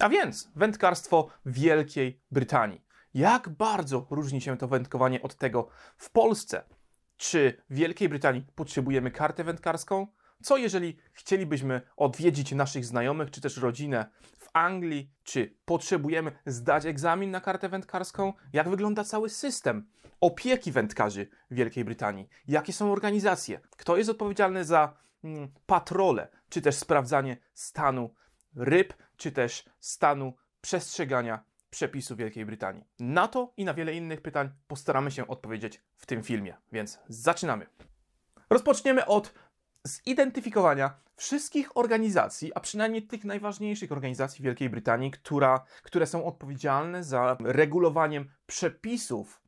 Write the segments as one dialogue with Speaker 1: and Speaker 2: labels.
Speaker 1: A więc wędkarstwo Wielkiej Brytanii. Jak bardzo różni się to wędkowanie od tego w Polsce? Czy w Wielkiej Brytanii potrzebujemy kartę wędkarską? Co jeżeli chcielibyśmy odwiedzić naszych znajomych czy też rodzinę w Anglii? Czy potrzebujemy zdać egzamin na kartę wędkarską? Jak wygląda cały system opieki wędkarzy w Wielkiej Brytanii? Jakie są organizacje? Kto jest odpowiedzialny za mm, patrole czy też sprawdzanie stanu ryb? czy też stanu przestrzegania przepisów Wielkiej Brytanii. Na to i na wiele innych pytań postaramy się odpowiedzieć w tym filmie, więc zaczynamy. Rozpoczniemy od zidentyfikowania wszystkich organizacji, a przynajmniej tych najważniejszych organizacji Wielkiej Brytanii, która, które są odpowiedzialne za regulowaniem przepisów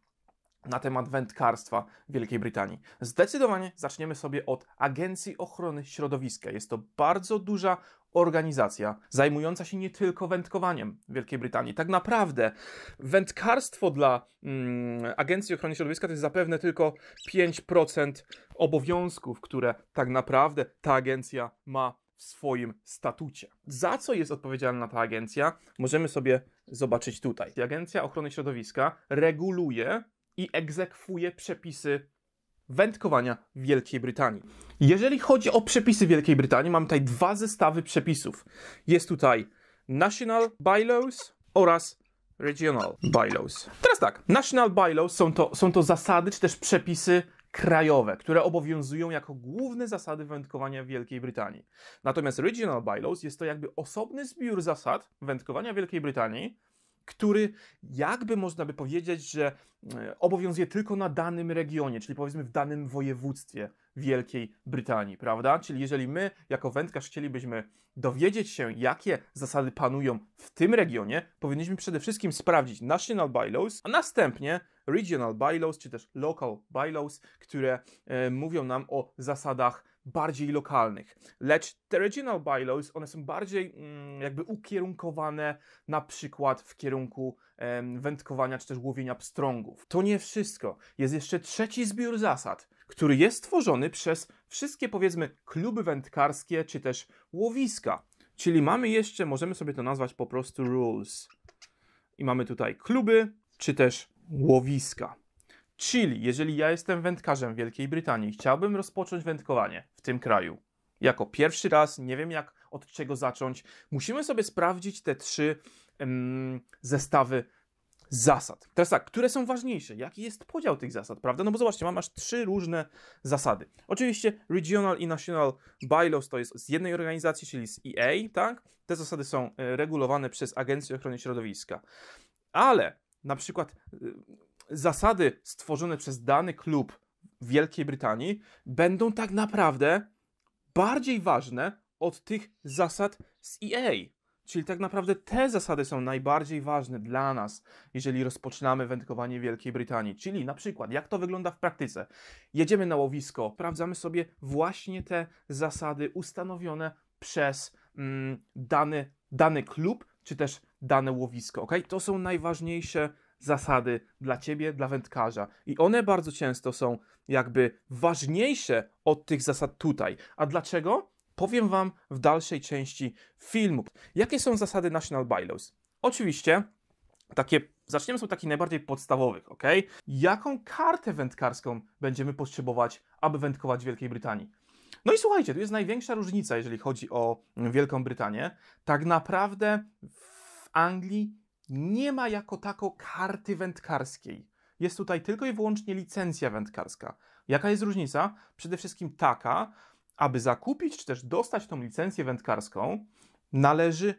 Speaker 1: na temat wędkarstwa Wielkiej Brytanii. Zdecydowanie zaczniemy sobie od Agencji Ochrony Środowiska. Jest to bardzo duża organizacja zajmująca się nie tylko wędkowaniem w Wielkiej Brytanii. Tak naprawdę wędkarstwo dla mm, Agencji Ochrony Środowiska to jest zapewne tylko 5% obowiązków, które tak naprawdę ta agencja ma w swoim statucie. Za co jest odpowiedzialna ta agencja, możemy sobie zobaczyć tutaj. Agencja Ochrony Środowiska reguluje i egzekwuje przepisy wędkowania Wielkiej Brytanii. Jeżeli chodzi o przepisy Wielkiej Brytanii, mam tutaj dwa zestawy przepisów. Jest tutaj National Bylaws oraz Regional Bylaws. Teraz tak, National Bylaws są to, są to zasady czy też przepisy krajowe, które obowiązują jako główne zasady wędkowania w Wielkiej Brytanii. Natomiast Regional Bylaws jest to jakby osobny zbiór zasad wędkowania w Wielkiej Brytanii, który jakby można by powiedzieć, że e, obowiązuje tylko na danym regionie, czyli powiedzmy w danym województwie. Wielkiej Brytanii, prawda? Czyli jeżeli my, jako wędkarz, chcielibyśmy dowiedzieć się, jakie zasady panują w tym regionie, powinniśmy przede wszystkim sprawdzić National Bylaws, a następnie Regional Bylaws, czy też Local Bylaws, które e, mówią nam o zasadach bardziej lokalnych. Lecz te regional bylaws, one są bardziej mm, jakby ukierunkowane na przykład w kierunku wędkowania czy też łowienia pstrągów. To nie wszystko. Jest jeszcze trzeci zbiór zasad, który jest tworzony przez wszystkie powiedzmy kluby wędkarskie czy też łowiska. Czyli mamy jeszcze, możemy sobie to nazwać po prostu rules. I mamy tutaj kluby czy też łowiska. Czyli jeżeli ja jestem wędkarzem w Wielkiej Brytanii i chciałbym rozpocząć wędkowanie w tym kraju, jako pierwszy raz, nie wiem jak od czego zacząć, musimy sobie sprawdzić te trzy um, zestawy zasad. Teraz tak, które są ważniejsze? Jaki jest podział tych zasad, prawda? No bo zobaczcie, mam aż trzy różne zasady. Oczywiście Regional i National Bylaws to jest z jednej organizacji, czyli z EA, tak? Te zasady są e, regulowane przez Agencję Ochrony Środowiska. Ale na przykład e, zasady stworzone przez dany klub w Wielkiej Brytanii będą tak naprawdę bardziej ważne od tych zasad z EA. Czyli tak naprawdę te zasady są najbardziej ważne dla nas, jeżeli rozpoczynamy wędkowanie Wielkiej Brytanii. Czyli na przykład, jak to wygląda w praktyce. Jedziemy na łowisko, sprawdzamy sobie właśnie te zasady ustanowione przez mm, dany, dany klub, czy też dane łowisko. Ok? To są najważniejsze zasady dla ciebie, dla wędkarza. I one bardzo często są jakby ważniejsze od tych zasad tutaj. A dlaczego? powiem Wam w dalszej części filmu. Jakie są zasady National Bylaws? Oczywiście takie, zaczniemy od takich najbardziej podstawowych, ok? Jaką kartę wędkarską będziemy potrzebować, aby wędkować w Wielkiej Brytanii? No i słuchajcie, tu jest największa różnica, jeżeli chodzi o Wielką Brytanię. Tak naprawdę w Anglii nie ma jako tako karty wędkarskiej. Jest tutaj tylko i wyłącznie licencja wędkarska. Jaka jest różnica? Przede wszystkim taka, aby zakupić czy też dostać tą licencję wędkarską, należy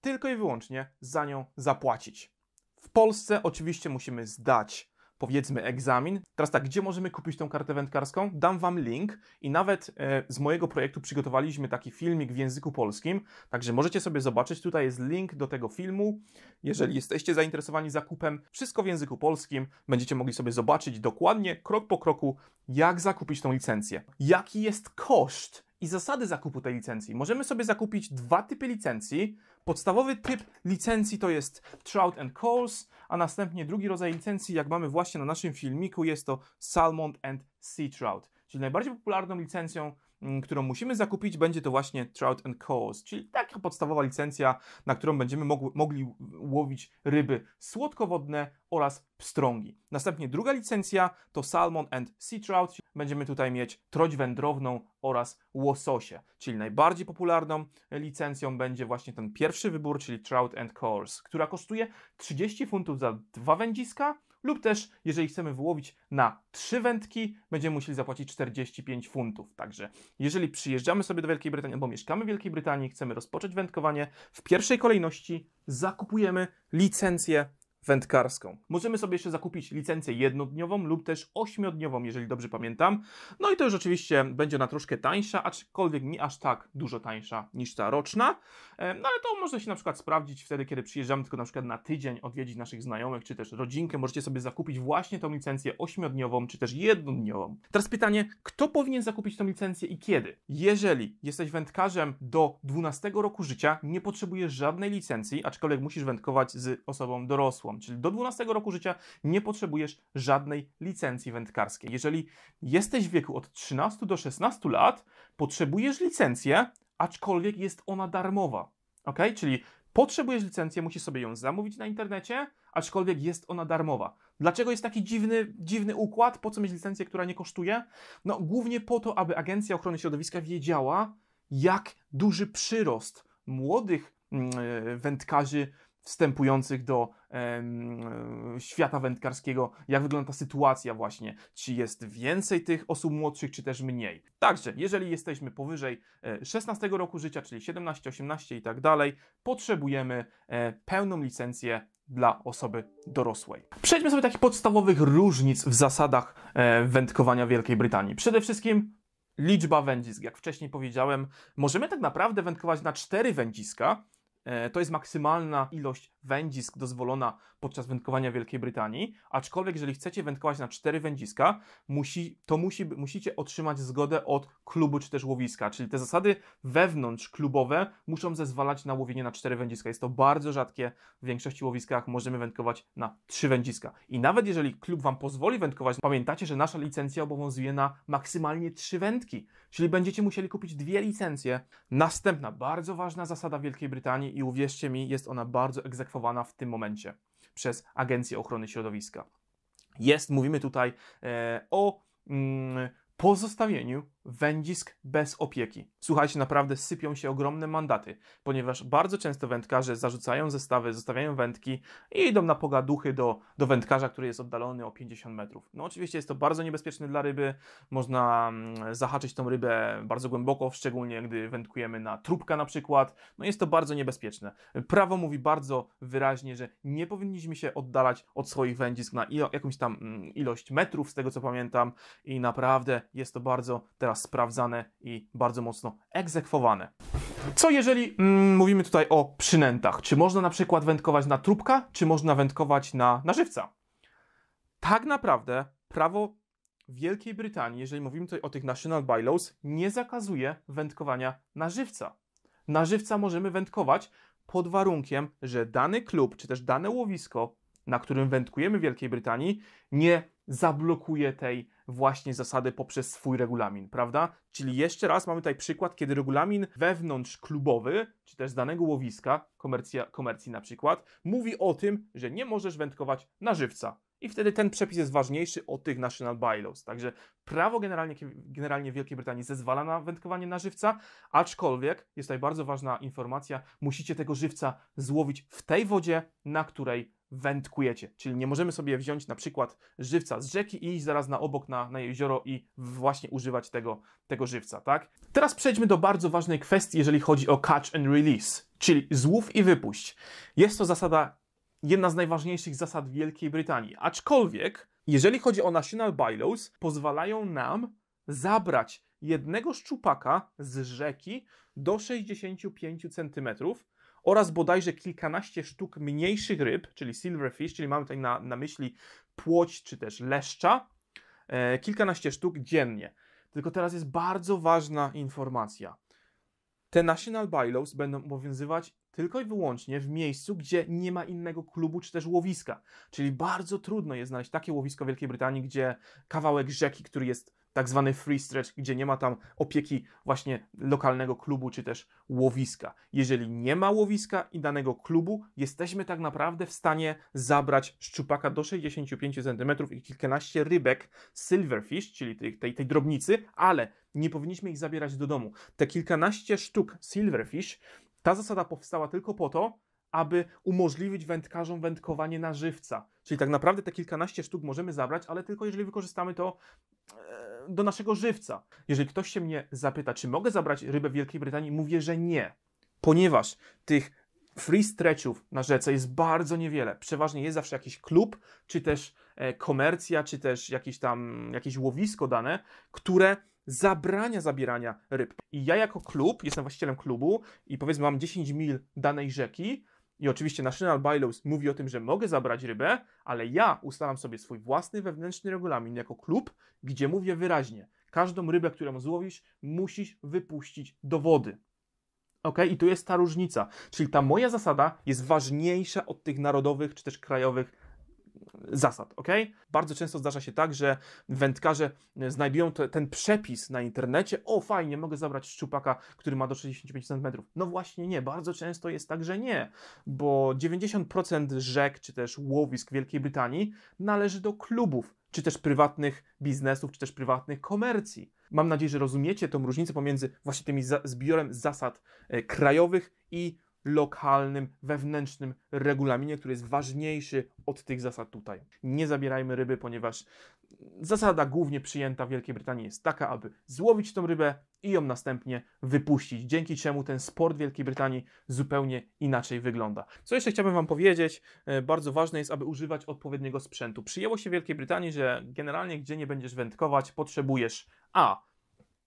Speaker 1: tylko i wyłącznie za nią zapłacić. W Polsce oczywiście musimy zdać powiedzmy egzamin. Teraz tak, gdzie możemy kupić tą kartę wędkarską? Dam Wam link i nawet e, z mojego projektu przygotowaliśmy taki filmik w języku polskim, także możecie sobie zobaczyć, tutaj jest link do tego filmu. Jeżeli jesteście zainteresowani zakupem, wszystko w języku polskim, będziecie mogli sobie zobaczyć dokładnie, krok po kroku, jak zakupić tą licencję. Jaki jest koszt i zasady zakupu tej licencji. Możemy sobie zakupić dwa typy licencji. Podstawowy typ licencji to jest Trout and Coles, a następnie drugi rodzaj licencji, jak mamy właśnie na naszym filmiku, jest to Salmon and Sea Trout. Czyli najbardziej popularną licencją Mm, którą musimy zakupić, będzie to właśnie Trout and Coors, czyli taka podstawowa licencja, na którą będziemy mogli, mogli łowić ryby słodkowodne oraz pstrągi. Następnie druga licencja to Salmon and Sea Trout. Będziemy tutaj mieć troć wędrowną oraz łososie, czyli najbardziej popularną licencją będzie właśnie ten pierwszy wybór, czyli Trout and Coors, która kosztuje 30 funtów za dwa wędziska, lub też jeżeli chcemy wyłowić na trzy wędki, będziemy musieli zapłacić 45 funtów. Także jeżeli przyjeżdżamy sobie do Wielkiej Brytanii albo mieszkamy w Wielkiej Brytanii, chcemy rozpocząć wędkowanie, w pierwszej kolejności zakupujemy licencję wędkarską. Możemy sobie jeszcze zakupić licencję jednodniową lub też ośmiodniową, jeżeli dobrze pamiętam. No i to już oczywiście będzie ona troszkę tańsza, aczkolwiek nie aż tak dużo tańsza niż ta roczna. E, no ale to można się na przykład sprawdzić wtedy, kiedy przyjeżdżamy tylko na przykład na tydzień odwiedzić naszych znajomych, czy też rodzinkę. Możecie sobie zakupić właśnie tą licencję ośmiodniową, czy też jednodniową. Teraz pytanie, kto powinien zakupić tą licencję i kiedy? Jeżeli jesteś wędkarzem do 12 roku życia, nie potrzebujesz żadnej licencji, aczkolwiek musisz wędkować z osobą dorosłą czyli do 12 roku życia nie potrzebujesz żadnej licencji wędkarskiej. Jeżeli jesteś w wieku od 13 do 16 lat, potrzebujesz licencję, aczkolwiek jest ona darmowa. Ok? Czyli potrzebujesz licencję, musisz sobie ją zamówić na internecie, aczkolwiek jest ona darmowa. Dlaczego jest taki dziwny, dziwny układ? Po co mieć licencję, która nie kosztuje? No, głównie po to, aby Agencja Ochrony Środowiska wiedziała, jak duży przyrost młodych mm, e, wędkarzy wstępujących do świata wędkarskiego, jak wygląda ta sytuacja właśnie, czy jest więcej tych osób młodszych, czy też mniej. Także, jeżeli jesteśmy powyżej 16 e, roku życia, czyli 17, 18 i tak dalej, potrzebujemy e, pełną licencję dla osoby dorosłej. Przejdźmy sobie takich podstawowych różnic w zasadach e, wędkowania Wielkiej Brytanii. Przede wszystkim liczba wędzisk. Jak wcześniej powiedziałem, możemy tak naprawdę wędkować na cztery wędziska, E, to jest maksymalna ilość wędzisk dozwolona podczas wędkowania w Wielkiej Brytanii, aczkolwiek jeżeli chcecie wędkować na cztery wędziska, musi, to musi, musicie otrzymać zgodę od klubu czy też łowiska, czyli te zasady wewnątrz klubowe muszą zezwalać na łowienie na cztery wędziska. Jest to bardzo rzadkie, w większości łowiskach możemy wędkować na trzy wędziska. I nawet jeżeli klub Wam pozwoli wędkować, pamiętacie, że nasza licencja obowiązuje na maksymalnie trzy wędki, czyli będziecie musieli kupić dwie licencje. Następna bardzo ważna zasada Wielkiej Brytanii i uwierzcie mi, jest ona bardzo egzekwowana w tym momencie przez Agencję Ochrony Środowiska. Jest, mówimy tutaj e, o mm, pozostawieniu wędzisk bez opieki. Słuchajcie, naprawdę sypią się ogromne mandaty, ponieważ bardzo często wędkarze zarzucają zestawy, zostawiają wędki i idą na pogaduchy do, do wędkarza, który jest oddalony o 50 metrów. No oczywiście jest to bardzo niebezpieczne dla ryby, można mm, zahaczyć tą rybę bardzo głęboko, szczególnie gdy wędkujemy na trubka na przykład. No jest to bardzo niebezpieczne. Prawo mówi bardzo wyraźnie, że nie powinniśmy się oddalać od swoich wędzisk na ilo, jakąś tam mm, ilość metrów, z tego co pamiętam i naprawdę jest to bardzo teraz teraz sprawdzane i bardzo mocno egzekwowane. Co jeżeli mm, mówimy tutaj o przynętach? Czy można na przykład wędkować na trubka, czy można wędkować na, na żywca? Tak naprawdę prawo Wielkiej Brytanii, jeżeli mówimy tutaj o tych national bylaws, nie zakazuje wędkowania na żywca. Na żywca możemy wędkować pod warunkiem, że dany klub czy też dane łowisko, na którym wędkujemy w Wielkiej Brytanii, nie zablokuje tej właśnie zasady poprzez swój regulamin, prawda? Czyli jeszcze raz mamy tutaj przykład, kiedy regulamin wewnątrz klubowy, czy też z danego łowiska, komercja, komercji na przykład, mówi o tym, że nie możesz wędkować na żywca. I wtedy ten przepis jest ważniejszy od tych national bylaws. Także prawo generalnie, generalnie Wielkiej Brytanii zezwala na wędkowanie na żywca, aczkolwiek, jest tutaj bardzo ważna informacja, musicie tego żywca złowić w tej wodzie, na której wędkujecie. Czyli nie możemy sobie wziąć na przykład żywca z rzeki i iść zaraz na obok na, na jezioro i właśnie używać tego, tego żywca, tak? Teraz przejdźmy do bardzo ważnej kwestii, jeżeli chodzi o catch and release, czyli złów i wypuść. Jest to zasada, jedna z najważniejszych zasad Wielkiej Brytanii. Aczkolwiek, jeżeli chodzi o national bylaws, pozwalają nam zabrać jednego szczupaka z rzeki do 65 centymetrów, oraz bodajże kilkanaście sztuk mniejszych ryb, czyli silverfish, czyli mamy tutaj na, na myśli płoć czy też leszcza, e, kilkanaście sztuk dziennie. Tylko teraz jest bardzo ważna informacja. Te national bylaws będą obowiązywać tylko i wyłącznie w miejscu, gdzie nie ma innego klubu czy też łowiska. Czyli bardzo trudno jest znaleźć takie łowisko w Wielkiej Brytanii, gdzie kawałek rzeki, który jest tak zwany free stretch, gdzie nie ma tam opieki właśnie lokalnego klubu czy też łowiska. Jeżeli nie ma łowiska i danego klubu, jesteśmy tak naprawdę w stanie zabrać szczupaka do 65 cm i kilkanaście rybek silverfish, czyli tej, tej, tej drobnicy, ale nie powinniśmy ich zabierać do domu. Te kilkanaście sztuk silverfish, ta zasada powstała tylko po to, aby umożliwić wędkarzom wędkowanie na żywca. Czyli tak naprawdę te kilkanaście sztuk możemy zabrać, ale tylko jeżeli wykorzystamy to e, do naszego żywca. Jeżeli ktoś się mnie zapyta, czy mogę zabrać rybę w Wielkiej Brytanii, mówię, że nie, ponieważ tych free stretchów na rzece jest bardzo niewiele. Przeważnie jest zawsze jakiś klub, czy też e, komercja, czy też jakieś tam jakieś łowisko dane, które zabrania zabierania ryb. I ja jako klub, jestem właścicielem klubu i powiedzmy mam 10 mil danej rzeki, i oczywiście National Bylaws mówi o tym, że mogę zabrać rybę, ale ja ustalam sobie swój własny wewnętrzny regulamin jako klub, gdzie mówię wyraźnie, każdą rybę, którą złowisz, musisz wypuścić do wody. Ok, i tu jest ta różnica. Czyli ta moja zasada jest ważniejsza od tych narodowych czy też krajowych zasad, ok? Bardzo często zdarza się tak, że wędkarze znajdują te, ten przepis na internecie, o fajnie, mogę zabrać szczupaka, który ma do 65 cm. No właśnie nie, bardzo często jest tak, że nie, bo 90% rzek czy też łowisk Wielkiej Brytanii należy do klubów, czy też prywatnych biznesów, czy też prywatnych komercji. Mam nadzieję, że rozumiecie tą różnicę pomiędzy właśnie tymi zbiorem zasad e, krajowych i lokalnym, wewnętrznym regulaminie, który jest ważniejszy od tych zasad tutaj. Nie zabierajmy ryby, ponieważ zasada głównie przyjęta w Wielkiej Brytanii jest taka, aby złowić tą rybę i ją następnie wypuścić, dzięki czemu ten sport Wielkiej Brytanii zupełnie inaczej wygląda. Co jeszcze chciałbym Wam powiedzieć, e, bardzo ważne jest, aby używać odpowiedniego sprzętu. Przyjęło się w Wielkiej Brytanii, że generalnie gdzie nie będziesz wędkować, potrzebujesz A.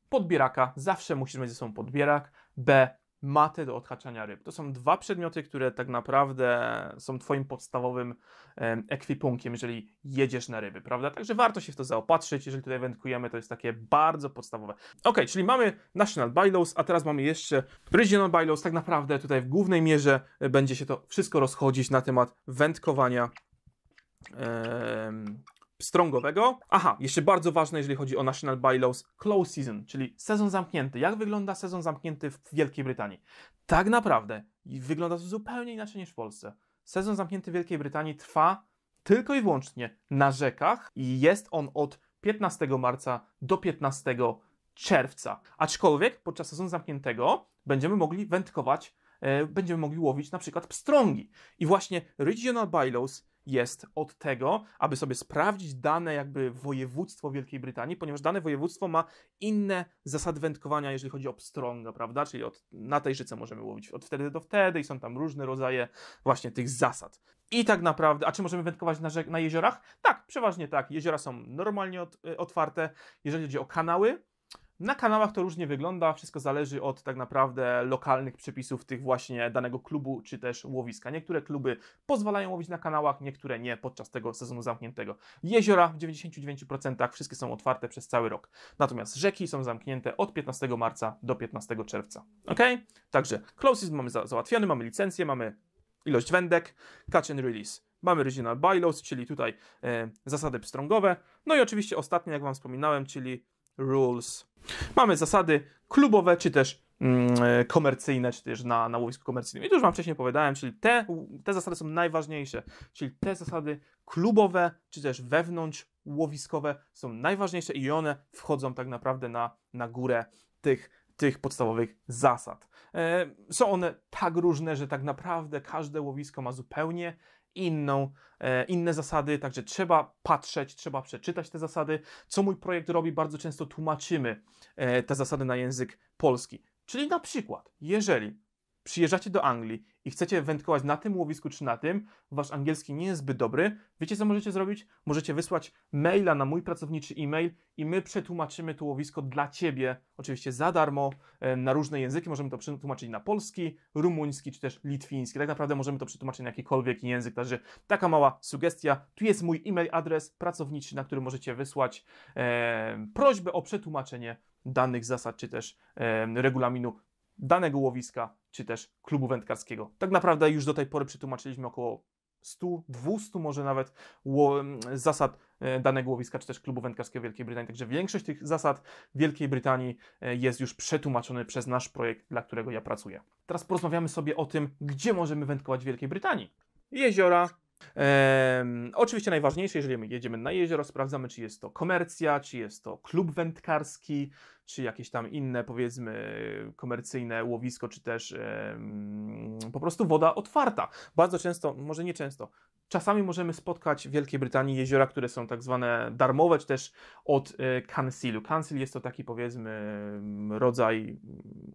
Speaker 1: Podbieraka, zawsze musisz mieć ze sobą podbierak, B Matę do odhaczania ryb. To są dwa przedmioty, które tak naprawdę są Twoim podstawowym ekwipunkiem, jeżeli jedziesz na ryby, prawda? Także warto się w to zaopatrzyć, jeżeli tutaj wędkujemy, to jest takie bardzo podstawowe. Ok, czyli mamy National Bylaws, a teraz mamy jeszcze Regional Bylaws. Tak naprawdę tutaj w głównej mierze będzie się to wszystko rozchodzić na temat wędkowania strongowego. Aha, jeszcze bardzo ważne, jeżeli chodzi o National Bylaws, close season, czyli sezon zamknięty. Jak wygląda sezon zamknięty w Wielkiej Brytanii? Tak naprawdę wygląda to zupełnie inaczej niż w Polsce. Sezon zamknięty w Wielkiej Brytanii trwa tylko i wyłącznie na rzekach i jest on od 15 marca do 15 czerwca. Aczkolwiek podczas sezonu zamkniętego będziemy mogli wędkować, e, będziemy mogli łowić na przykład pstrągi. I właśnie Regional Bylaws jest od tego, aby sobie sprawdzić dane jakby województwo Wielkiej Brytanii, ponieważ dane województwo ma inne zasady wędkowania, jeżeli chodzi o pstrąga, prawda? Czyli od, na tej rzece możemy łowić od wtedy do wtedy i są tam różne rodzaje właśnie tych zasad. I tak naprawdę, a czy możemy wędkować na, na jeziorach? Tak, przeważnie tak. Jeziora są normalnie otwarte. Jeżeli chodzi o kanały, na kanałach to różnie wygląda, wszystko zależy od tak naprawdę lokalnych przepisów tych właśnie danego klubu czy też łowiska. Niektóre kluby pozwalają łowić na kanałach, niektóre nie podczas tego sezonu zamkniętego. Jeziora w 99% wszystkie są otwarte przez cały rok. Natomiast rzeki są zamknięte od 15 marca do 15 czerwca. Ok? Także closes mamy za załatwiony, mamy licencję, mamy ilość wędek, catch and release. Mamy original bylaws, czyli tutaj e, zasady pstrągowe. No i oczywiście ostatnie, jak Wam wspominałem, czyli rules Mamy zasady klubowe, czy też mm, e, komercyjne, czy też na, na łowisku komercyjnym. I to już Wam wcześniej opowiadałem, czyli te, te zasady są najważniejsze, czyli te zasady klubowe, czy też wewnątrz łowiskowe są najważniejsze i one wchodzą tak naprawdę na, na górę tych, tych podstawowych zasad. E, są one tak różne, że tak naprawdę każde łowisko ma zupełnie inną, e, inne zasady, także trzeba patrzeć, trzeba przeczytać te zasady. Co mój projekt robi, bardzo często tłumaczymy e, te zasady na język polski. Czyli na przykład, jeżeli przyjeżdżacie do Anglii i chcecie wędkować na tym łowisku czy na tym, wasz angielski nie jest zbyt dobry, wiecie co możecie zrobić? Możecie wysłać maila na mój pracowniczy e-mail i my przetłumaczymy to łowisko dla ciebie, oczywiście za darmo, e, na różne języki. Możemy to przetłumaczyć na polski, rumuński czy też litwiński. Tak naprawdę możemy to przetłumaczyć na jakikolwiek język, także taka mała sugestia. Tu jest mój e-mail adres pracowniczy, na który możecie wysłać e, prośbę o przetłumaczenie danych zasad czy też e, regulaminu danego łowiska czy też klubu wędkarskiego. Tak naprawdę już do tej pory przetłumaczyliśmy około 100, 200 może nawet zasad e, danego łowiska, czy też klubu wędkarskiego Wielkiej Brytanii. Także większość tych zasad Wielkiej Brytanii e, jest już przetłumaczony przez nasz projekt, dla którego ja pracuję. Teraz porozmawiamy sobie o tym, gdzie możemy wędkować w Wielkiej Brytanii. Jeziora, oczywiście najważniejsze, jeżeli jedziemy na jezioro, sprawdzamy, czy jest to komercja, czy jest to klub wędkarski, czy jakieś tam inne, powiedzmy, komercyjne łowisko, czy też po prostu woda otwarta. Bardzo często, może nie często, Czasami możemy spotkać w Wielkiej Brytanii jeziora, które są tak zwane darmowe, czy też od e, kansilu. Kansil jest to taki powiedzmy mm, rodzaj mm,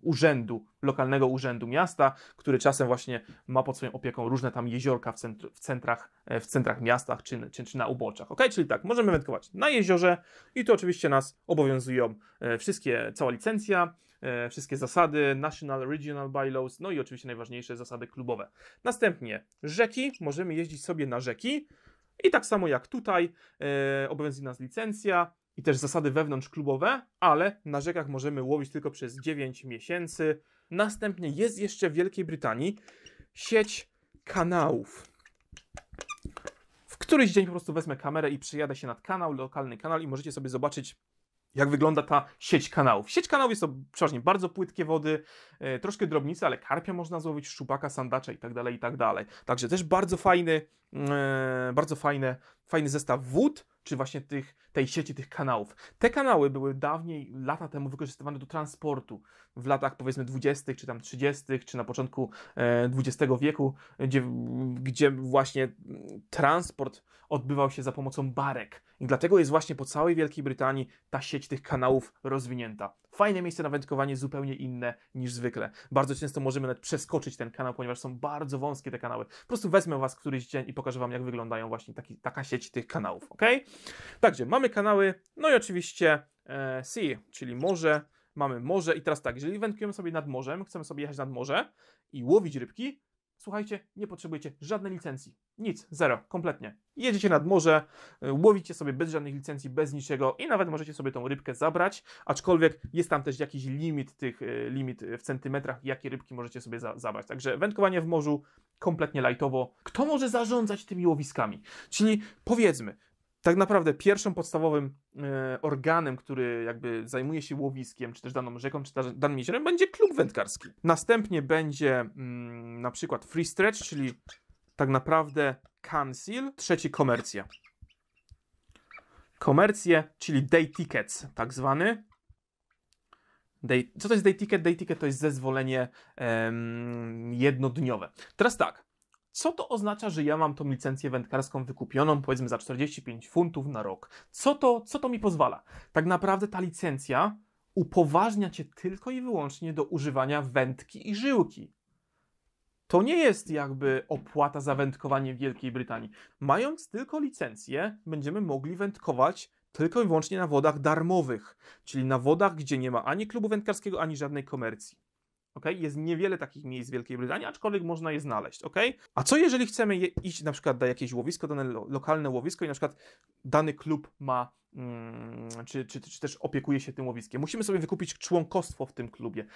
Speaker 1: urzędu, lokalnego urzędu miasta, który czasem właśnie ma pod swoją opieką różne tam jeziorka w, centr w centrach, e, w centrach miastach czy, czy, czy, na uboczach. Ok, czyli tak, możemy wędkować na jeziorze i to oczywiście nas obowiązują e, wszystkie, cała licencja, E, wszystkie zasady, national, regional bylaws, no i oczywiście najważniejsze zasady klubowe. Następnie rzeki, możemy jeździć sobie na rzeki i tak samo jak tutaj e, obowiązuje nas licencja, i też zasady wewnątrzklubowe, ale na rzekach możemy łowić tylko przez 9 miesięcy. Następnie jest jeszcze w Wielkiej Brytanii sieć kanałów. W któryś dzień po prostu wezmę kamerę i przejadę się nad kanał, lokalny kanał i możecie sobie zobaczyć jak wygląda ta sieć kanałów. Sieć kanałów jest to przeważnie bardzo płytkie wody, e, troszkę drobnice, ale karpia można złowić, szczupaka, sandacza itd., tak tak dalej. Także też bardzo fajny, mm, e, bardzo fajny, fajny zestaw wód, czy właśnie tych, tej sieci, tych kanałów. Te kanały były dawniej, lata temu wykorzystywane do transportu. W latach powiedzmy 20., czy tam 30., czy na początku XX e, wieku, gdzie, gdzie właśnie transport odbywał się za pomocą barek. I dlatego jest właśnie po całej Wielkiej Brytanii ta sieć tych kanałów rozwinięta. Fajne miejsce na wędkowanie, zupełnie inne niż zwykle. Bardzo często możemy nawet przeskoczyć ten kanał, ponieważ są bardzo wąskie te kanały. Po prostu wezmę Was któryś dzień i pokażę Wam, jak wyglądają właśnie taki, taka sieć tych kanałów, ok? Także mamy kanały, no i oczywiście e, sea, czyli morze. Mamy morze i teraz tak, jeżeli wędkujemy sobie nad morzem, chcemy sobie jechać nad morze i łowić rybki, słuchajcie, nie potrzebujecie żadnej licencji. Nic, zero, kompletnie. Jedziecie nad morze, y, łowicie sobie bez żadnych licencji, bez niczego i nawet możecie sobie tą rybkę zabrać, aczkolwiek jest tam też jakiś limit tych, y, limit y, w centymetrach, jakie rybki możecie sobie za zabrać. Także wędkowanie w morzu kompletnie lajtowo. Kto może zarządzać tymi łowiskami? Czyli powiedzmy, tak naprawdę pierwszym podstawowym e, organem, który jakby zajmuje się łowiskiem, czy też daną rzeką, czy danym jeziorem, będzie klub wędkarski. Następnie będzie mm, na przykład free stretch, czyli tak naprawdę council, trzeci komercja. Komercje, czyli day tickets, tak zwany. Day, co to jest day ticket? Day ticket to jest zezwolenie jednodniowe. Teraz tak, co to oznacza, że ja mam tą licencję wędkarską wykupioną, powiedzmy za 45 funtów na rok? Co to, co to mi pozwala? Tak naprawdę ta licencja upoważnia cię tylko i wyłącznie do używania wędki i żyłki. To nie jest jakby opłata za wędkowanie w Wielkiej Brytanii. Mając tylko licencję, będziemy mogli wędkować tylko i wyłącznie na wodach darmowych, czyli na wodach, gdzie nie ma ani klubu wędkarskiego, ani żadnej komercji. Jest niewiele takich miejsc w Wielkiej Brytanii, aczkolwiek można je znaleźć, ok? A co jeżeli chcemy je, iść na przykład na jakieś łowisko, dane lo, lokalne łowisko i na przykład dany klub ma mm, czy, czy, czy też opiekuje się tym łowiskiem. Musimy sobie wykupić członkostwo w tym klubie.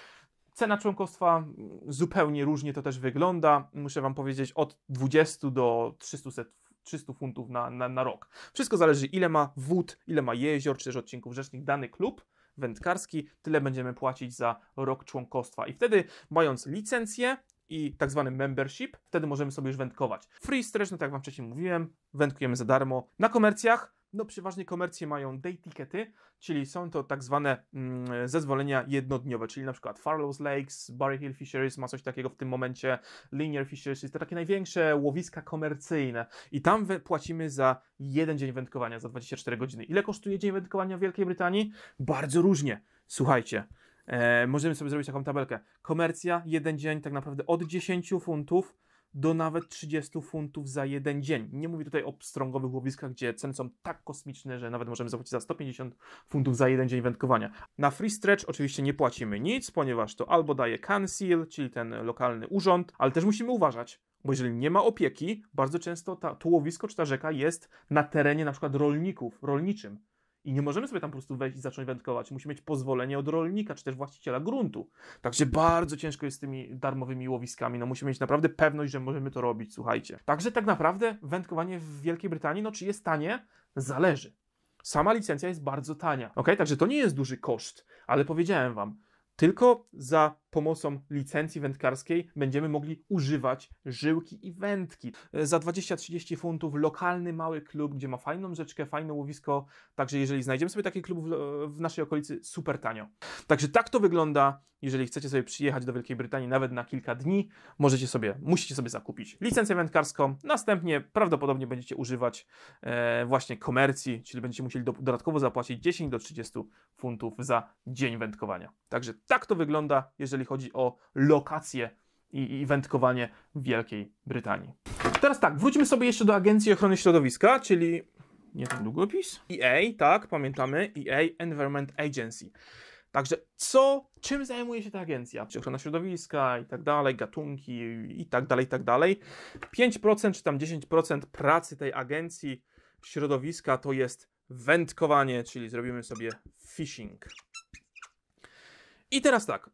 Speaker 1: Cena członkostwa mm, zupełnie różnie to też wygląda. Muszę Wam powiedzieć, od 20 do 300 300 funtów na, na, na rok. Wszystko zależy, ile ma wód, ile ma jezior, czy też odcinków rzecznych dany klub wędkarski, tyle będziemy płacić za rok członkostwa. I wtedy, mając licencję i tak zwany membership, wtedy możemy sobie już wędkować. Free stretch, no tak jak Wam wcześniej mówiłem, wędkujemy za darmo. Na komercjach no przeważnie komercje mają day tickety, czyli są to tak zwane mm, zezwolenia jednodniowe, czyli na przykład Farlow's Lakes, Barry Hill Fisheries ma coś takiego w tym momencie, Linear Fisheries, to takie największe łowiska komercyjne i tam płacimy za jeden dzień wędkowania, za 24 godziny. Ile kosztuje dzień wędkowania w Wielkiej Brytanii? Bardzo różnie. Słuchajcie, e, możemy sobie zrobić taką tabelkę. Komercja, jeden dzień tak naprawdę od 10 funtów, do nawet 30 funtów za jeden dzień. Nie mówię tutaj o strągowych łowiskach, gdzie ceny są tak kosmiczne, że nawet możemy zapłacić za 150 funtów za jeden dzień wędkowania. Na free stretch oczywiście nie płacimy nic, ponieważ to albo daje cancel, czyli ten lokalny urząd, ale też musimy uważać, bo jeżeli nie ma opieki, bardzo często ta, to łowisko czy ta rzeka jest na terenie na przykład rolników, rolniczym i nie możemy sobie tam po prostu wejść i zacząć wędkować. Musimy mieć pozwolenie od rolnika czy też właściciela gruntu. Także bardzo ciężko jest z tymi darmowymi łowiskami. No musimy mieć naprawdę pewność, że możemy to robić, słuchajcie. Także tak naprawdę wędkowanie w Wielkiej Brytanii, no czy jest tanie? Zależy. Sama licencja jest bardzo tania. Ok, także to nie jest duży koszt, ale powiedziałem wam, tylko za pomocą licencji wędkarskiej będziemy mogli używać żyłki i wędki. Za 20-30 funtów lokalny mały klub, gdzie ma fajną rzeczkę, fajne łowisko. Także jeżeli znajdziemy sobie taki klub w, w naszej okolicy, super tanio. Także tak to wygląda. Jeżeli chcecie sobie przyjechać do Wielkiej Brytanii nawet na kilka dni, możecie sobie, musicie sobie zakupić licencję wędkarską. Następnie prawdopodobnie będziecie używać e, właśnie komercji, czyli będziecie musieli do, dodatkowo zapłacić 10 do 30 funtów za dzień wędkowania. Także tak to wygląda, jeżeli jeżeli chodzi o lokacje i, i wędkowanie w Wielkiej Brytanii. Teraz tak, wróćmy sobie jeszcze do Agencji Ochrony Środowiska, czyli nie ten długopis. EA, tak, pamiętamy, EA Environment Agency. Także co, czym zajmuje się ta agencja? Czy ochrona środowiska i tak dalej, gatunki i tak dalej, i tak dalej. 5% czy tam 10% pracy tej agencji środowiska to jest wędkowanie, czyli zrobimy sobie phishing. I teraz tak,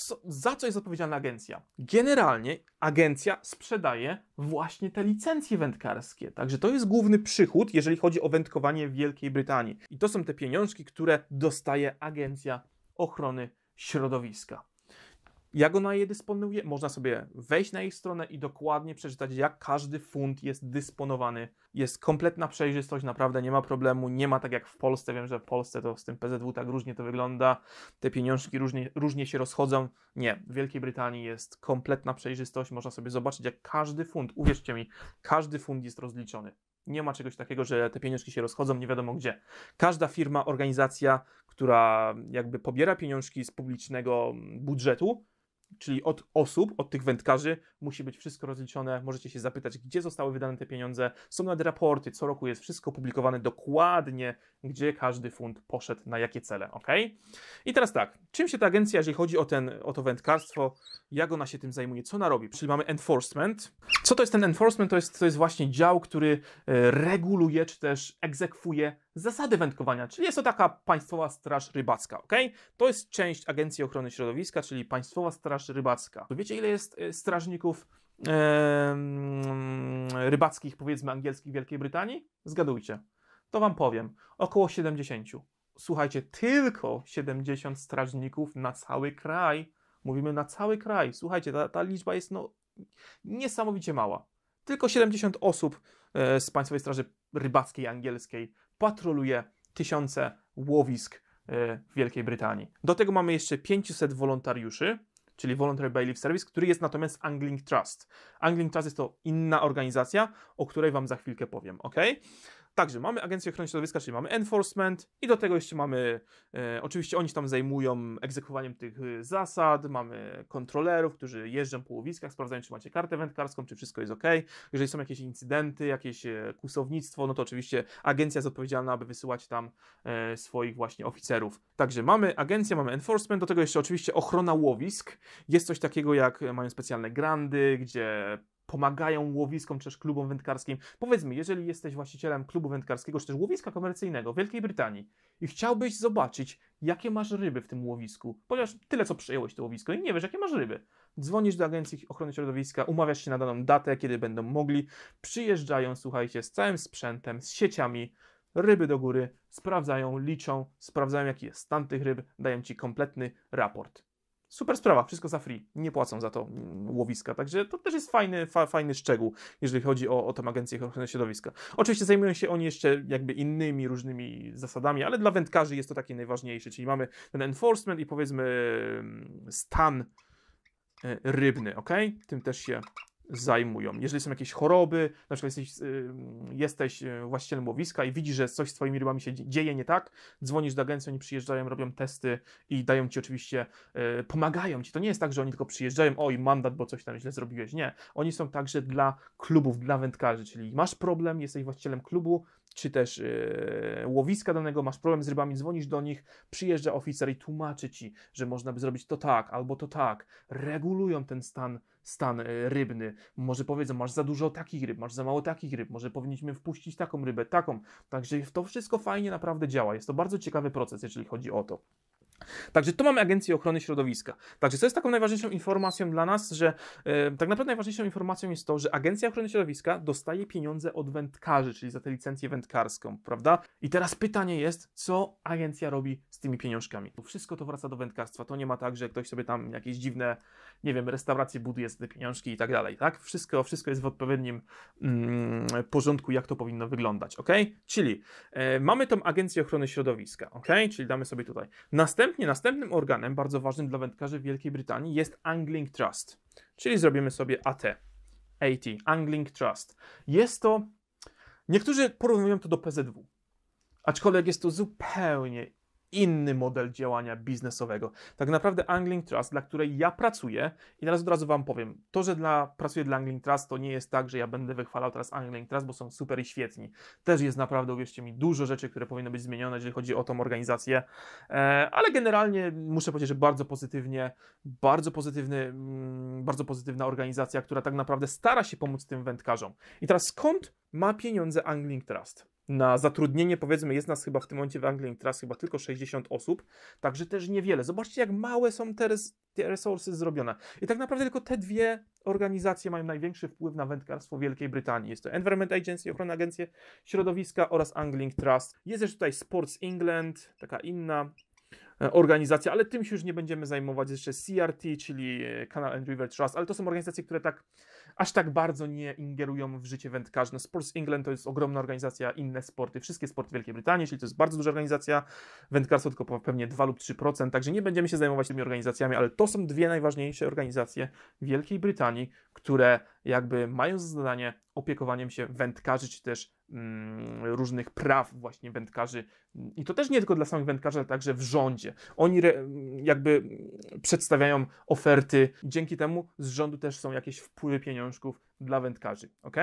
Speaker 1: co, za co jest odpowiedzialna agencja? Generalnie agencja sprzedaje właśnie te licencje wędkarskie. Także to jest główny przychód, jeżeli chodzi o wędkowanie w Wielkiej Brytanii. I to są te pieniążki, które dostaje agencja ochrony środowiska. Jak ona je dysponuje? Można sobie wejść na ich stronę i dokładnie przeczytać, jak każdy fund jest dysponowany. Jest kompletna przejrzystość, naprawdę nie ma problemu. Nie ma tak jak w Polsce. Wiem, że w Polsce to z tym PZW tak różnie to wygląda. Te pieniążki różnie, różnie się rozchodzą. Nie, w Wielkiej Brytanii jest kompletna przejrzystość. Można sobie zobaczyć, jak każdy fund, uwierzcie mi, każdy fund jest rozliczony. Nie ma czegoś takiego, że te pieniążki się rozchodzą, nie wiadomo gdzie. Każda firma, organizacja, która jakby pobiera pieniążki z publicznego budżetu, Czyli od osób, od tych wędkarzy musi być wszystko rozliczone. Możecie się zapytać, gdzie zostały wydane te pieniądze. Są nawet raporty, co roku jest wszystko publikowane dokładnie, gdzie każdy funt poszedł, na jakie cele. ok? I teraz tak, czym się ta agencja, jeżeli chodzi o, ten, o to wędkarstwo, jak ona się tym zajmuje, co ona robi? Czyli mamy enforcement, co to jest ten enforcement? To jest, to jest właśnie dział, który e, reguluje czy też egzekwuje zasady wędkowania, czyli jest to taka Państwowa Straż Rybacka, ok? To jest część Agencji Ochrony Środowiska, czyli Państwowa Straż Rybacka. To wiecie, ile jest e, strażników rybackich, powiedzmy angielskich w Wielkiej Brytanii? Zgadujcie. To Wam powiem. Około 70. Słuchajcie, tylko 70 strażników na cały kraj mówimy na cały kraj. Słuchajcie, ta, ta liczba jest no, niesamowicie mała. Tylko 70 osób e, z Państwowej Straży Rybackiej Angielskiej patroluje tysiące łowisk e, w Wielkiej Brytanii. Do tego mamy jeszcze 500 wolontariuszy, czyli Voluntary Bailiff Service, który jest natomiast Angling Trust. Angling Trust jest to inna organizacja, o której Wam za chwilkę powiem, ok? Także mamy Agencję Ochrony Środowiska, czyli mamy enforcement i do tego jeszcze mamy, e, oczywiście oni się tam zajmują egzekwowaniem tych e, zasad, mamy kontrolerów, którzy jeżdżą po łowiskach, sprawdzają czy macie kartę wędkarską, czy wszystko jest ok. Jeżeli są jakieś incydenty, jakieś e, kłusownictwo, no to oczywiście agencja jest odpowiedzialna, aby wysyłać tam e, swoich właśnie oficerów. Także mamy agencję, mamy enforcement, do tego jeszcze oczywiście ochrona łowisk. Jest coś takiego jak e, mają specjalne grandy, gdzie pomagają łowiskom czy też klubom wędkarskim. Powiedzmy, jeżeli jesteś właścicielem klubu wędkarskiego czy też łowiska komercyjnego w Wielkiej Brytanii i chciałbyś zobaczyć, jakie masz ryby w tym łowisku, ponieważ tyle co przejąłeś to łowisko i nie wiesz, jakie masz ryby. Dzwonisz do Agencji Ochrony Środowiska, umawiasz się na daną datę, kiedy będą mogli. Przyjeżdżają, słuchajcie, z całym sprzętem, z sieciami, ryby do góry, sprawdzają, liczą, sprawdzają jaki jest stan tych ryb, dają ci kompletny raport. Super sprawa, wszystko za free, nie płacą za to mm, łowiska, także to też jest fajny, fa, fajny szczegół, jeżeli chodzi o, o tę agencję ochrony środowiska. Oczywiście zajmują się oni jeszcze jakby innymi różnymi zasadami, ale dla wędkarzy jest to takie najważniejsze, czyli mamy ten enforcement i powiedzmy mm, stan e, rybny, ok? Tym też się zajmują. Jeżeli są jakieś choroby, na przykład jesteś, y, jesteś y, właścicielem łowiska i widzisz, że coś z twoimi rybami się dzieje nie tak, dzwonisz do agencji, oni przyjeżdżają, robią testy i dają ci oczywiście, y, pomagają ci. To nie jest tak, że oni tylko przyjeżdżają, oj, mandat, bo coś tam źle zrobiłeś. Nie. Oni są także dla klubów, dla wędkarzy, czyli masz problem, jesteś właścicielem klubu, czy też yy, łowiska danego, masz problem z rybami, dzwonisz do nich, przyjeżdża oficer i tłumaczy ci, że można by zrobić to tak albo to tak. Regulują ten stan, stan e, rybny. Może powiedzą, masz za dużo takich ryb, masz za mało takich ryb, może powinniśmy wpuścić taką rybę, taką. Także to wszystko fajnie naprawdę działa. Jest to bardzo ciekawy proces, jeżeli chodzi o to. Także to mamy Agencję Ochrony Środowiska. Także co jest taką najważniejszą informacją dla nas, że tak naprawdę najważniejszą informacją jest to, że Agencja Ochrony Środowiska dostaje pieniądze od wędkarzy, czyli za tę licencję wędkarską, prawda? I teraz pytanie jest, co agencja robi z tymi pieniążkami? Bo wszystko to wraca do wędkarstwa. To nie ma tak, że ktoś sobie tam jakieś dziwne, nie wiem, restauracje buduje z te pieniążki i tak dalej, tak? Wszystko, wszystko jest w odpowiednim mm, porządku, jak to powinno wyglądać, ok? Czyli e, mamy tą Agencję Ochrony Środowiska, ok? Czyli damy sobie tutaj. następne. Następnie następnym organem bardzo ważnym dla wędkarzy w Wielkiej Brytanii jest Angling Trust, czyli zrobimy sobie AT. AT, Angling Trust. Jest to, niektórzy porównują to do PZW, aczkolwiek jest to zupełnie inny model działania biznesowego. Tak naprawdę Angling Trust, dla której ja pracuję, i teraz od razu Wam powiem, to, że dla, pracuję dla Angling Trust, to nie jest tak, że ja będę wychwalał teraz Angling Trust, bo są super i świetni. Też jest naprawdę, uwierzcie mi, dużo rzeczy, które powinny być zmienione, jeżeli chodzi o tą organizację, e, ale generalnie muszę powiedzieć, że bardzo pozytywnie, bardzo pozytywny, mm, bardzo pozytywna organizacja, która tak naprawdę stara się pomóc tym wędkarzom. I teraz skąd ma pieniądze Angling Trust? na zatrudnienie, powiedzmy, jest nas chyba w tym momencie w Anglii teraz chyba tylko 60 osób, także też niewiele. Zobaczcie, jak małe są te, res, te resursy zrobione. I tak naprawdę tylko te dwie organizacje mają największy wpływ na wędkarstwo Wielkiej Brytanii. Jest to Environment Agency, Ochrona Agencja Środowiska oraz Angling Trust. Jest też tutaj Sports England, taka inna e, organizacja, ale tym się już nie będziemy zajmować. Jeszcze CRT, czyli e, Canal and River Trust, ale to są organizacje, które tak aż tak bardzo nie ingerują w życie wędkarzne. Sports England to jest ogromna organizacja, inne sporty, wszystkie sporty Wielkiej Brytanii, czyli to jest bardzo duża organizacja, wędkarstwo tylko pewnie 2 lub 3%, także nie będziemy się zajmować tymi organizacjami, ale to są dwie najważniejsze organizacje Wielkiej Brytanii, które jakby mają za zadanie opiekowaniem się wędkarzy, czy też Mm, różnych praw właśnie wędkarzy. I to też nie tylko dla samych wędkarzy, ale także w rządzie. Oni jakby przedstawiają oferty. Dzięki temu z rządu też są jakieś wpływy pieniążków dla wędkarzy, ok?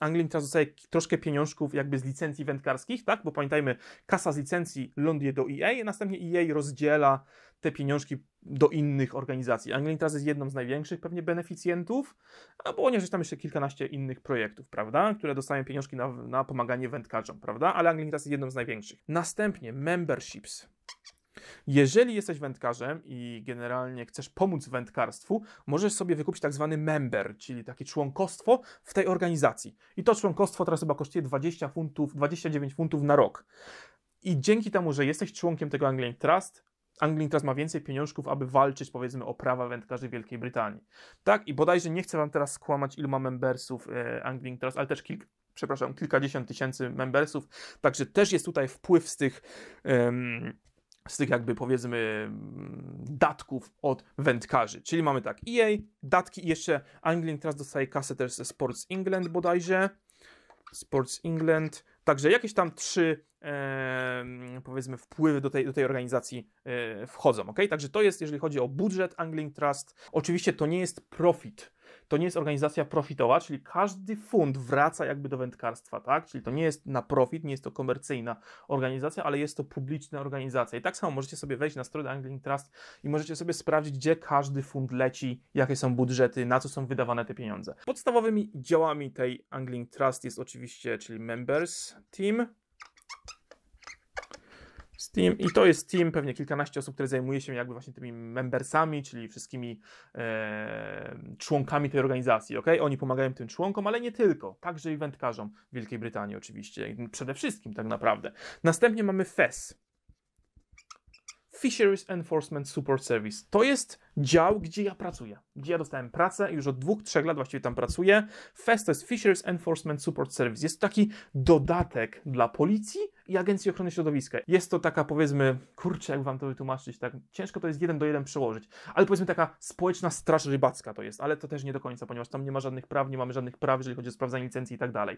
Speaker 1: Anglii teraz dostaje troszkę pieniążków jakby z licencji wędkarskich, tak? Bo pamiętajmy, kasa z licencji ląduje do EA, następnie EA rozdziela te pieniążki do innych organizacji. Anglin teraz jest jedną z największych pewnie beneficjentów, albo bo nie tam jeszcze kilkanaście innych projektów, prawda? Które dostają pieniążki na, na pomaganie wędkarzom, prawda? Ale Anglin teraz jest jedną z największych. Następnie memberships. Jeżeli jesteś wędkarzem i generalnie chcesz pomóc wędkarstwu, możesz sobie wykupić tak zwany member, czyli takie członkostwo w tej organizacji. I to członkostwo teraz chyba kosztuje 20 funtów, 29 funtów na rok. I dzięki temu, że jesteś członkiem tego Anglian Trust, Angling Trust ma więcej pieniążków, aby walczyć powiedzmy o prawa wędkarzy Wielkiej Brytanii. Tak? I bodajże nie chcę wam teraz skłamać, ilu ma membersów e, Trust, ale też kilk, przepraszam, kilkadziesiąt tysięcy membersów, także też jest tutaj wpływ z tych z tych jakby powiedzmy datków od wędkarzy. Czyli mamy tak EA, datki i jeszcze Angling teraz dostaje kasę też ze Sports England bodajże. Sports England. Także jakieś tam trzy e, powiedzmy wpływy do tej, do tej organizacji e, wchodzą. ok? Także to jest, jeżeli chodzi o budżet Angling Trust. Oczywiście to nie jest profit to nie jest organizacja profitowa, czyli każdy fund wraca jakby do wędkarstwa, tak? Czyli to nie jest na profit, nie jest to komercyjna organizacja, ale jest to publiczna organizacja. I tak samo możecie sobie wejść na stronę Angling Trust i możecie sobie sprawdzić, gdzie każdy fund leci, jakie są budżety, na co są wydawane te pieniądze. Podstawowymi działami tej Angling Trust jest oczywiście, czyli Members Team, Steam i to jest team, pewnie kilkanaście osób, które zajmuje się jakby właśnie tymi membersami, czyli wszystkimi e, członkami tej organizacji, ok? Oni pomagają tym członkom, ale nie tylko, także eventkarzom w Wielkiej Brytanii oczywiście, przede wszystkim tak naprawdę. Następnie mamy FES. Fisheries Enforcement Support Service. To jest dział, gdzie ja pracuję, gdzie ja dostałem pracę i już od dwóch, trzech lat właściwie tam pracuję. FES to jest Fisheries Enforcement Support Service. Jest to taki dodatek dla policji, i Agencji Ochrony Środowiska. Jest to taka, powiedzmy, kurczę, jak wam to wytłumaczyć, tak? Ciężko to jest jeden do jeden przełożyć, ale powiedzmy taka społeczna straż rybacka to jest, ale to też nie do końca, ponieważ tam nie ma żadnych praw, nie mamy żadnych praw, jeżeli chodzi o sprawdzanie licencji i tak dalej.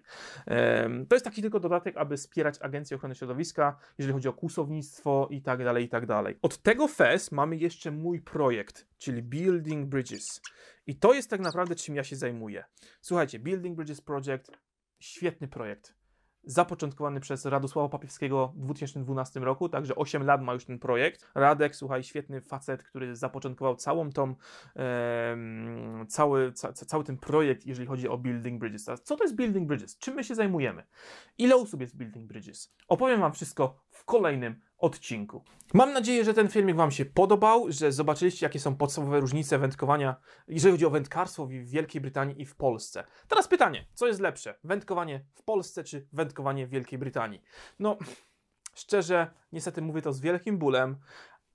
Speaker 1: To jest taki tylko dodatek, aby wspierać Agencję Ochrony Środowiska, jeżeli chodzi o kłusownictwo i tak dalej, i tak dalej. Od tego FES mamy jeszcze mój projekt, czyli Building Bridges. I to jest tak naprawdę, czym ja się zajmuję. Słuchajcie, Building Bridges Project, świetny projekt zapoczątkowany przez Radosława Papiewskiego w 2012 roku, także 8 lat ma już ten projekt. Radek, słuchaj, świetny facet, który zapoczątkował całą tą, e, cały, ca, cały ten projekt, jeżeli chodzi o Building Bridges. A co to jest Building Bridges? Czym my się zajmujemy? Ile osób jest Building Bridges? Opowiem Wam wszystko w kolejnym odcinku. Mam nadzieję, że ten filmik Wam się podobał, że zobaczyliście, jakie są podstawowe różnice wędkowania, jeżeli chodzi o wędkarstwo w Wielkiej Brytanii i w Polsce. Teraz pytanie, co jest lepsze, wędkowanie w Polsce czy wędkowanie w Wielkiej Brytanii? No, szczerze, niestety mówię to z wielkim bólem,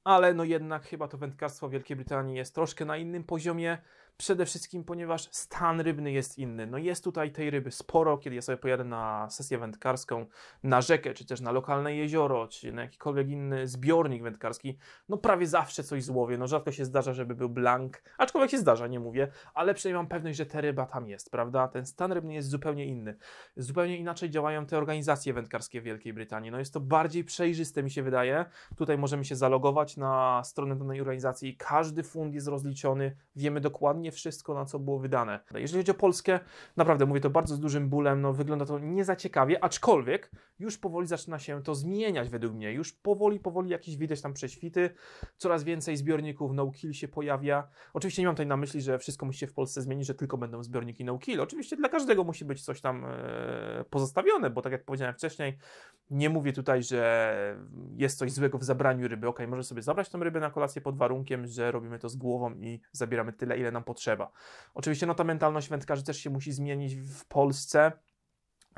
Speaker 1: ale no jednak chyba to wędkarstwo w Wielkiej Brytanii jest troszkę na innym poziomie. Przede wszystkim, ponieważ stan rybny jest inny. No jest tutaj tej ryby sporo, kiedy ja sobie pojadę na sesję wędkarską, na rzekę, czy też na lokalne jezioro, czy na jakikolwiek inny zbiornik wędkarski, no prawie zawsze coś złowię. No rzadko się zdarza, żeby był blank, aczkolwiek się zdarza, nie mówię, ale przynajmniej mam pewność, że ta ryba tam jest, prawda? Ten stan rybny jest zupełnie inny. Zupełnie inaczej działają te organizacje wędkarskie w Wielkiej Brytanii. No jest to bardziej przejrzyste, mi się wydaje. Tutaj możemy się zalogować na stronę danej organizacji. Każdy fund jest rozliczony, wiemy dokładnie, nie wszystko, na co było wydane. Jeżeli chodzi o Polskę, naprawdę mówię to bardzo z dużym bólem, no wygląda to nie za ciekawie, aczkolwiek już powoli zaczyna się to zmieniać według mnie. Już powoli, powoli jakieś widać tam prześwity, coraz więcej zbiorników no-kill się pojawia. Oczywiście nie mam tutaj na myśli, że wszystko musi się w Polsce zmienić, że tylko będą zbiorniki no-kill. Oczywiście dla każdego musi być coś tam e, pozostawione, bo tak jak powiedziałem wcześniej, nie mówię tutaj, że jest coś złego w zabraniu ryby. Ok, może sobie zabrać tą rybę na kolację pod warunkiem, że robimy to z głową i zabieramy tyle, ile nam potrzeba potrzeba. Oczywiście no, ta mentalność wędkarzy też się musi zmienić w Polsce.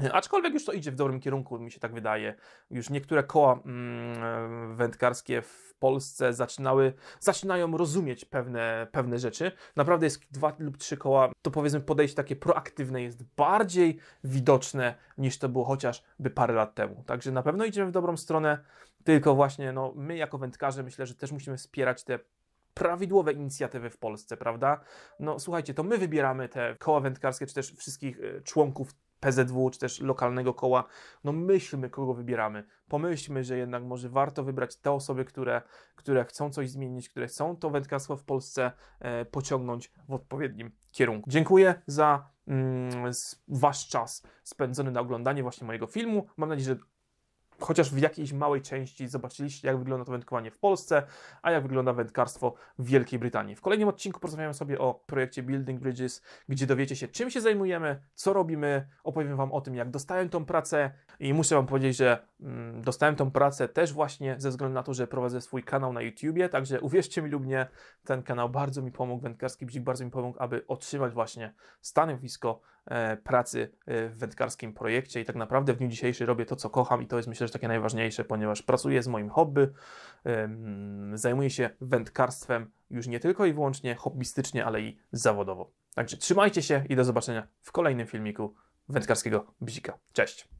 Speaker 1: E, aczkolwiek już to idzie w dobrym kierunku, mi się tak wydaje. Już niektóre koła mm, e, wędkarskie w Polsce zaczynały, zaczynają rozumieć pewne, pewne rzeczy. Naprawdę jest dwa lub trzy koła, to powiedzmy podejście takie proaktywne jest bardziej widoczne niż to było chociażby parę lat temu. Także na pewno idziemy w dobrą stronę, tylko właśnie no, my jako wędkarze myślę, że też musimy wspierać te prawidłowe inicjatywy w Polsce, prawda? No słuchajcie, to my wybieramy te koła wędkarskie, czy też wszystkich y, członków PZW, czy też lokalnego koła. No myślmy, kogo wybieramy. Pomyślmy, że jednak może warto wybrać te osoby, które, które chcą coś zmienić, które chcą to wędkarstwo w Polsce e, pociągnąć w odpowiednim kierunku. Dziękuję za mm, wasz czas spędzony na oglądanie właśnie mojego filmu. Mam nadzieję, że chociaż w jakiejś małej części zobaczyliście, jak wygląda to wędkowanie w Polsce, a jak wygląda wędkarstwo w Wielkiej Brytanii. W kolejnym odcinku porozmawiamy sobie o projekcie Building Bridges, gdzie dowiecie się, czym się zajmujemy, co robimy, opowiem Wam o tym, jak dostałem tą pracę i muszę Wam powiedzieć, że mm, dostałem tą pracę też właśnie ze względu na to, że prowadzę swój kanał na YouTubie, także uwierzcie mi lub nie, ten kanał bardzo mi pomógł, wędkarski bzik bardzo mi pomógł, aby otrzymać właśnie stanowisko E, pracy e, w wędkarskim projekcie i tak naprawdę w dniu dzisiejszym robię to, co kocham i to jest myślę, że takie najważniejsze, ponieważ pracuję z moim hobby, zajmuję się wędkarstwem już nie tylko i wyłącznie hobbystycznie, ale i zawodowo. Także trzymajcie się i do zobaczenia w kolejnym filmiku wędkarskiego bzika. Cześć!